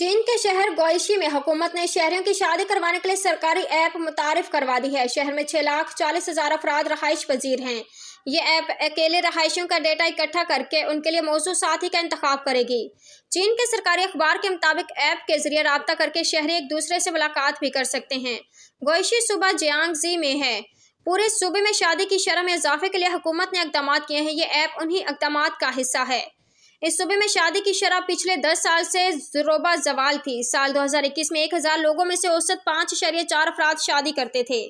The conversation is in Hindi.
चीन के शहर गोइशी में हुकूमत ने शहरियों की शादी करवाने के लिए सरकारी ऐप मुतारफ करवा दी है शहर में छह लाख चालीस हजार अफराद रहाइश पजीर हैं ये ऐप अकेले रहायशियों का डेटा इकट्ठा करके उनके लिए मौजूद साथी का इंतखब करेगी चीन के सरकारी अखबार के मुताबिक ऐप के जरिए रबता करके शहरी एक दूसरे से मुलाकात भी कर सकते हैं गोइशी सुबह जियांगजी में है पूरे सूबे में शादी की शरह में इजाफे के लिए हुकूमत ने इकदाम किए हैं ये ऐप उन्हीं इकदाम का हिस्सा है इस सूबे में शादी की शराब पिछले दस साल से जरोबा जवाल थी साल 2021 में 1000 लोगों में से औसत पाँच शरीय चार अफराद शादी करते थे